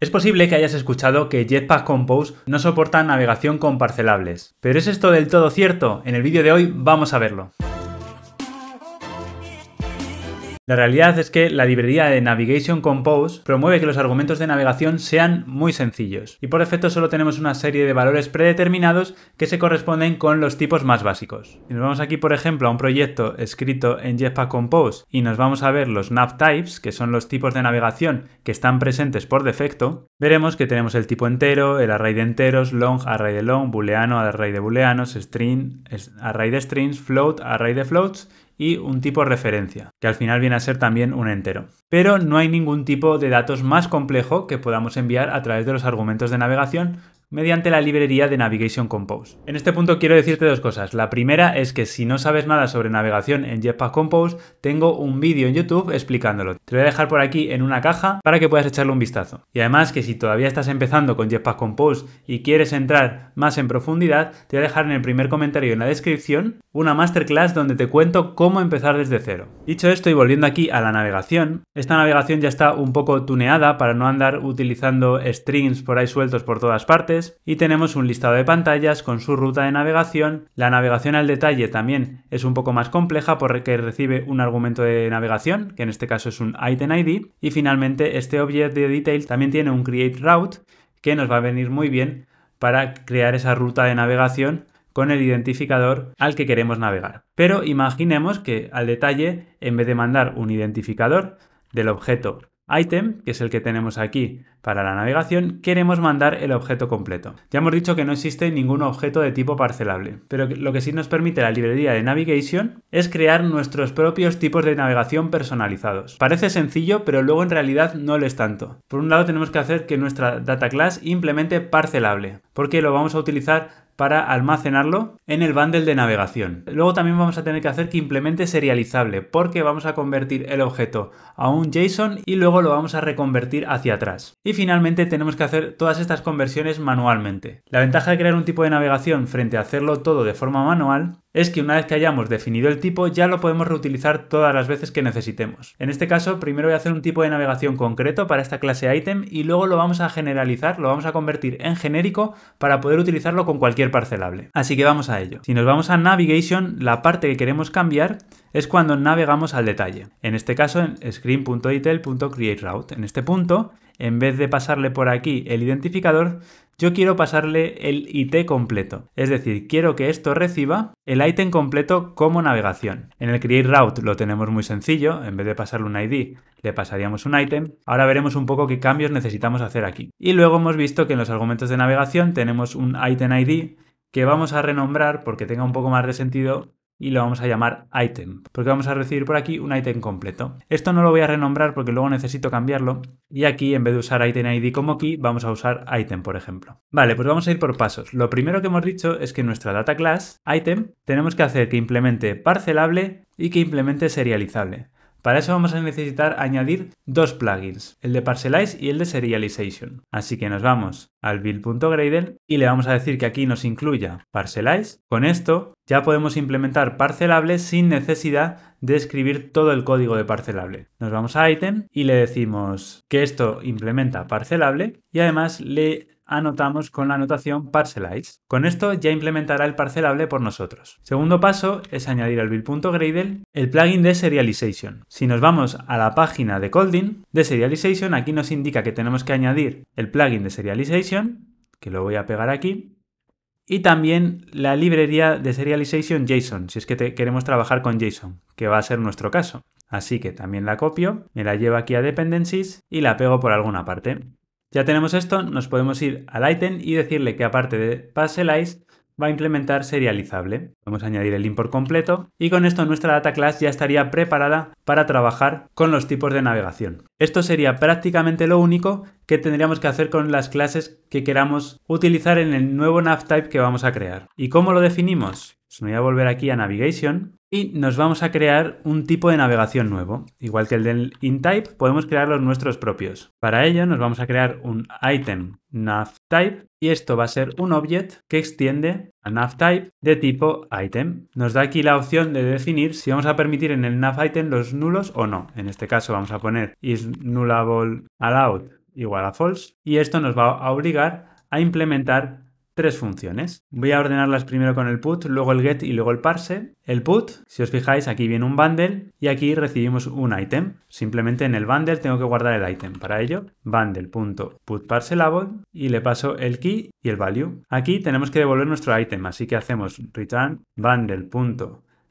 Es posible que hayas escuchado que Jetpack Compose no soporta navegación con parcelables. ¿Pero es esto del todo cierto? En el vídeo de hoy vamos a verlo. La realidad es que la librería de Navigation Compose promueve que los argumentos de navegación sean muy sencillos, y por defecto solo tenemos una serie de valores predeterminados que se corresponden con los tipos más básicos. Si nos vamos aquí, por ejemplo, a un proyecto escrito en Jetpack Compose y nos vamos a ver los nav types, que son los tipos de navegación que están presentes por defecto, veremos que tenemos el tipo entero, el array de enteros, long, array de long, booleano, array de booleanos, string, array de strings, float, array de floats y un tipo referencia, que al final viene a ser también un entero. Pero no hay ningún tipo de datos más complejo que podamos enviar a través de los argumentos de navegación, mediante la librería de Navigation Compose. En este punto quiero decirte dos cosas. La primera es que si no sabes nada sobre navegación en Jetpack Compose, tengo un vídeo en YouTube explicándolo. Te voy a dejar por aquí en una caja para que puedas echarle un vistazo. Y además que si todavía estás empezando con Jetpack Compose y quieres entrar más en profundidad, te voy a dejar en el primer comentario en la descripción una masterclass donde te cuento cómo empezar desde cero. Dicho esto y volviendo aquí a la navegación, esta navegación ya está un poco tuneada para no andar utilizando strings por ahí sueltos por todas partes, y tenemos un listado de pantallas con su ruta de navegación. La navegación al detalle también es un poco más compleja porque recibe un argumento de navegación, que en este caso es un item ID. Y finalmente este object de detail también tiene un create route que nos va a venir muy bien para crear esa ruta de navegación con el identificador al que queremos navegar. Pero imaginemos que al detalle, en vez de mandar un identificador del objeto item, que es el que tenemos aquí para la navegación, queremos mandar el objeto completo. Ya hemos dicho que no existe ningún objeto de tipo parcelable, pero lo que sí nos permite la librería de Navigation es crear nuestros propios tipos de navegación personalizados. Parece sencillo, pero luego en realidad no lo es tanto. Por un lado tenemos que hacer que nuestra data class implemente parcelable, porque lo vamos a utilizar para almacenarlo en el bundle de navegación. Luego también vamos a tener que hacer que implemente serializable porque vamos a convertir el objeto a un JSON y luego lo vamos a reconvertir hacia atrás. Y finalmente tenemos que hacer todas estas conversiones manualmente. La ventaja de crear un tipo de navegación frente a hacerlo todo de forma manual es que una vez que hayamos definido el tipo ya lo podemos reutilizar todas las veces que necesitemos. En este caso primero voy a hacer un tipo de navegación concreto para esta clase item y luego lo vamos a generalizar, lo vamos a convertir en genérico para poder utilizarlo con cualquier parcelable. Así que vamos a ello. Si nos vamos a navigation, la parte que queremos cambiar es cuando navegamos al detalle. En este caso en screen.detail.createRoute. En este punto en vez de pasarle por aquí el identificador, yo quiero pasarle el IT completo. Es decir, quiero que esto reciba el ítem completo como navegación. En el create route lo tenemos muy sencillo. En vez de pasarle un ID, le pasaríamos un ítem. Ahora veremos un poco qué cambios necesitamos hacer aquí. Y luego hemos visto que en los argumentos de navegación tenemos un item ID que vamos a renombrar porque tenga un poco más de sentido y lo vamos a llamar item, porque vamos a recibir por aquí un item completo. Esto no lo voy a renombrar porque luego necesito cambiarlo y aquí en vez de usar item ID como key vamos a usar item, por ejemplo. Vale, pues vamos a ir por pasos. Lo primero que hemos dicho es que en nuestra data class item tenemos que hacer que implemente parcelable y que implemente serializable. Para eso vamos a necesitar añadir dos plugins, el de Parcelize y el de Serialization. Así que nos vamos al build.gradle y le vamos a decir que aquí nos incluya Parcelize. Con esto ya podemos implementar parcelable sin necesidad de escribir todo el código de parcelable. Nos vamos a item y le decimos que esto implementa parcelable y además le anotamos con la anotación parcelize. Con esto ya implementará el parcelable por nosotros. Segundo paso es añadir al build.gradle el plugin de serialization. Si nos vamos a la página de Colding de serialization, aquí nos indica que tenemos que añadir el plugin de serialization, que lo voy a pegar aquí, y también la librería de serialization JSON, si es que queremos trabajar con JSON, que va a ser nuestro caso. Así que también la copio, me la llevo aquí a dependencies y la pego por alguna parte. Ya tenemos esto, nos podemos ir al item y decirle que aparte de parcelize, va a implementar serializable. Vamos a añadir el import completo y con esto nuestra data class ya estaría preparada para trabajar con los tipos de navegación. Esto sería prácticamente lo único que tendríamos que hacer con las clases que queramos utilizar en el nuevo NavType que vamos a crear. ¿Y cómo lo definimos? Pues me voy a volver aquí a Navigation y nos vamos a crear un tipo de navegación nuevo. Igual que el del InType, podemos crear los nuestros propios. Para ello nos vamos a crear un item NavType y esto va a ser un object que extiende a NavType de tipo item. Nos da aquí la opción de definir si vamos a permitir en el NavItem los nulos o no. En este caso vamos a poner is igual a false y esto nos va a obligar a implementar tres funciones. Voy a ordenarlas primero con el put, luego el get y luego el parse. El put, si os fijáis, aquí viene un bundle y aquí recibimos un item. Simplemente en el bundle tengo que guardar el item. Para ello, bundle.putParseLabel y le paso el key y el value. Aquí tenemos que devolver nuestro item, así que hacemos return bundle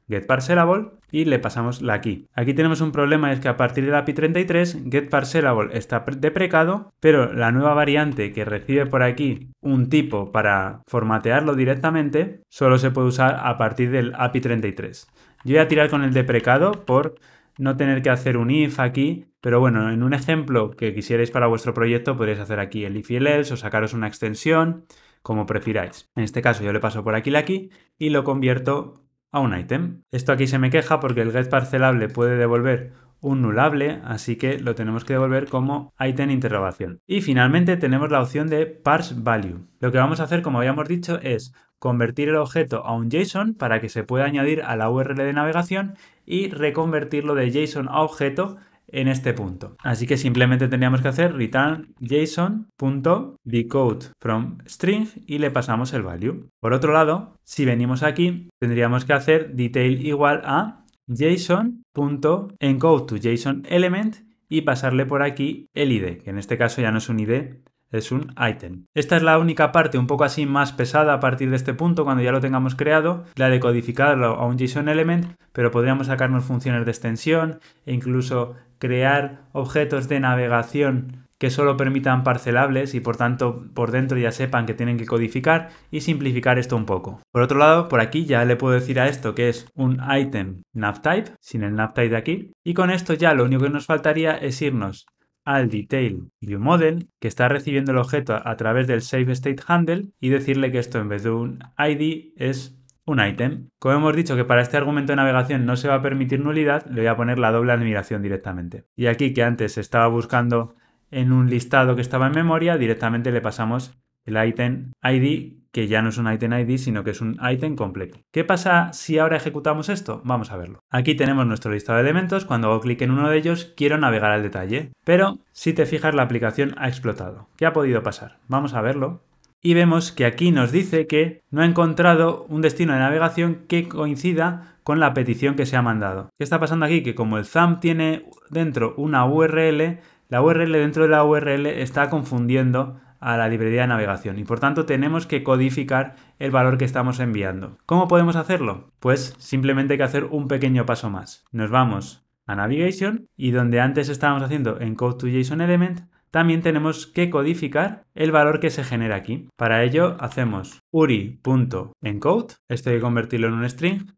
getParcelable y le pasamos la key. Aquí tenemos un problema, es que a partir del API 33 getParcelable está deprecado, pero la nueva variante que recibe por aquí un tipo para formatearlo directamente solo se puede usar a partir del API 33. Yo voy a tirar con el deprecado por no tener que hacer un if aquí, pero bueno, en un ejemplo que quisierais para vuestro proyecto podéis hacer aquí el if y el else o sacaros una extensión, como prefiráis. En este caso yo le paso por aquí la key y lo convierto a un item. Esto aquí se me queja porque el get parcelable puede devolver un nullable, así que lo tenemos que devolver como item interrogación. Y finalmente tenemos la opción de parse value. Lo que vamos a hacer, como habíamos dicho, es convertir el objeto a un JSON para que se pueda añadir a la URL de navegación y reconvertirlo de JSON a objeto en este punto. Así que simplemente tendríamos que hacer return json.decode from string y le pasamos el value. Por otro lado, si venimos aquí, tendríamos que hacer detail igual a json.encode to json element y pasarle por aquí el id, que en este caso ya no es un id, es un item. Esta es la única parte un poco así más pesada a partir de este punto, cuando ya lo tengamos creado, la de codificarlo a un JSON element, pero podríamos sacarnos funciones de extensión e incluso crear objetos de navegación que solo permitan parcelables y por tanto por dentro ya sepan que tienen que codificar y simplificar esto un poco. Por otro lado, por aquí ya le puedo decir a esto que es un item navtype, sin el navtype de aquí, y con esto ya lo único que nos faltaría es irnos al detail view model que está recibiendo el objeto a través del save state handle y decirle que esto en vez de un id es un item. Como hemos dicho que para este argumento de navegación no se va a permitir nulidad, le voy a poner la doble admiración directamente. Y aquí que antes estaba buscando en un listado que estaba en memoria, directamente le pasamos el item id que ya no es un item ID, sino que es un item completo. ¿Qué pasa si ahora ejecutamos esto? Vamos a verlo. Aquí tenemos nuestro listado de elementos. Cuando hago clic en uno de ellos, quiero navegar al detalle. Pero, si te fijas, la aplicación ha explotado. ¿Qué ha podido pasar? Vamos a verlo. Y vemos que aquí nos dice que no ha encontrado un destino de navegación que coincida con la petición que se ha mandado. ¿Qué está pasando aquí? Que como el thumb tiene dentro una URL, la URL dentro de la URL está confundiendo a la librería de navegación y por tanto tenemos que codificar el valor que estamos enviando. ¿Cómo podemos hacerlo? Pues simplemente hay que hacer un pequeño paso más. Nos vamos a Navigation y donde antes estábamos haciendo encode to JSON element, también tenemos que codificar el valor que se genera aquí. Para ello hacemos uri.encode, esto hay que convertirlo en un string,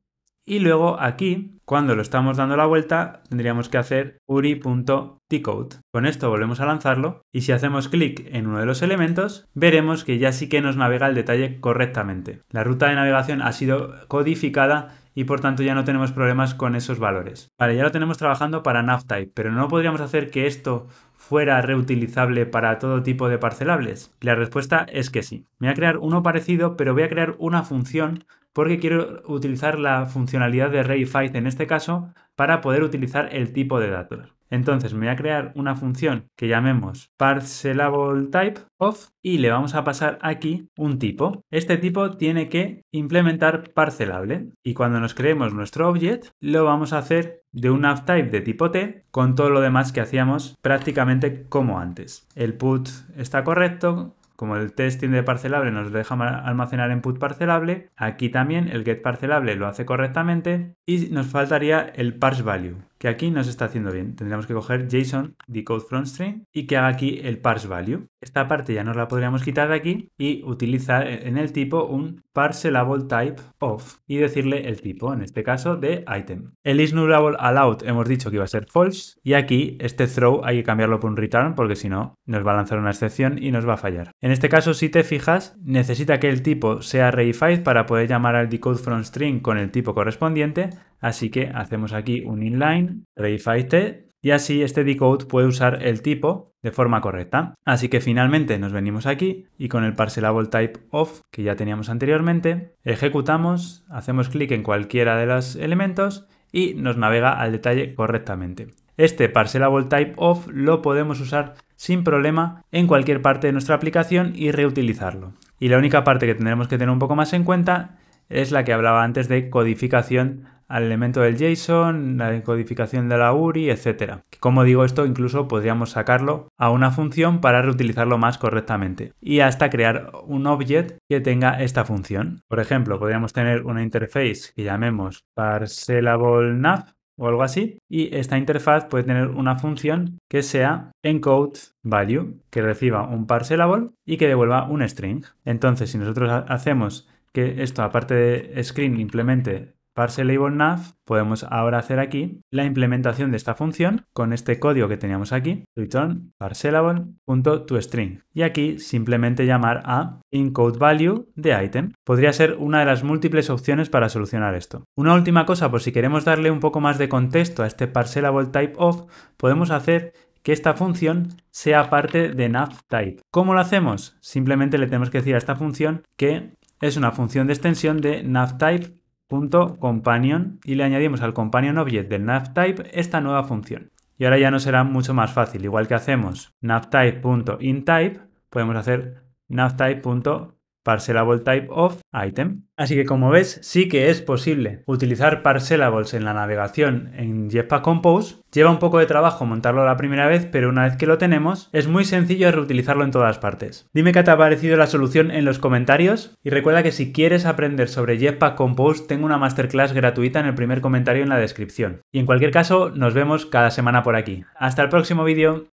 y luego aquí, cuando lo estamos dando la vuelta, tendríamos que hacer uri.tcode. Con esto volvemos a lanzarlo y si hacemos clic en uno de los elementos, veremos que ya sí que nos navega el detalle correctamente. La ruta de navegación ha sido codificada y por tanto ya no tenemos problemas con esos valores. Vale, ya lo tenemos trabajando para NavType, pero ¿no podríamos hacer que esto fuera reutilizable para todo tipo de parcelables? La respuesta es que sí. Me voy a crear uno parecido, pero voy a crear una función porque quiero utilizar la funcionalidad de reify en este caso para poder utilizar el tipo de datos. Entonces me voy a crear una función que llamemos type of y le vamos a pasar aquí un tipo. Este tipo tiene que implementar parcelable y cuando nos creemos nuestro object lo vamos a hacer de un type de tipo T con todo lo demás que hacíamos prácticamente como antes. El put está correcto, como el testing de parcelable nos deja almacenar en put parcelable, aquí también el get parcelable lo hace correctamente y nos faltaría el parse value que aquí no se está haciendo bien. Tendríamos que coger JSON decode string y que haga aquí el parse value. Esta parte ya nos la podríamos quitar de aquí y utilizar en el tipo un parseLabelTypeOf type y decirle el tipo, en este caso de item. El isNullable hemos dicho que iba a ser false y aquí este throw hay que cambiarlo por un return porque si no nos va a lanzar una excepción y nos va a fallar. En este caso, si te fijas, necesita que el tipo sea reified para poder llamar al decode from string con el tipo correspondiente Así que hacemos aquí un inline, reify y así este decode puede usar el tipo de forma correcta. Así que finalmente nos venimos aquí y con el parcelable type of que ya teníamos anteriormente, ejecutamos, hacemos clic en cualquiera de los elementos y nos navega al detalle correctamente. Este parcelable type of lo podemos usar sin problema en cualquier parte de nuestra aplicación y reutilizarlo. Y la única parte que tendremos que tener un poco más en cuenta es la que hablaba antes de codificación al elemento del JSON, la encodificación de la URI, etc. Como digo, esto incluso podríamos sacarlo a una función para reutilizarlo más correctamente y hasta crear un object que tenga esta función. Por ejemplo, podríamos tener una interface que llamemos nav o algo así y esta interfaz puede tener una función que sea encode value que reciba un Parcelable y que devuelva un string. Entonces, si nosotros hacemos que esto aparte de screen implemente nav podemos ahora hacer aquí la implementación de esta función con este código que teníamos aquí, return string Y aquí simplemente llamar a encodeValue de item. Podría ser una de las múltiples opciones para solucionar esto. Una última cosa, por si queremos darle un poco más de contexto a este of podemos hacer que esta función sea parte de NavType. ¿Cómo lo hacemos? Simplemente le tenemos que decir a esta función que es una función de extensión de NavType .companion y le añadimos al companion object del navtype esta nueva función. Y ahora ya nos será mucho más fácil, igual que hacemos navtype.intype, podemos hacer navtype.inType. Parcelable Type of Item. Así que como ves, sí que es posible utilizar parcelables en la navegación en Jetpack Compose. Lleva un poco de trabajo montarlo la primera vez, pero una vez que lo tenemos, es muy sencillo reutilizarlo en todas partes. Dime qué te ha parecido la solución en los comentarios y recuerda que si quieres aprender sobre Jetpack Compose, tengo una masterclass gratuita en el primer comentario en la descripción. Y en cualquier caso, nos vemos cada semana por aquí. Hasta el próximo vídeo.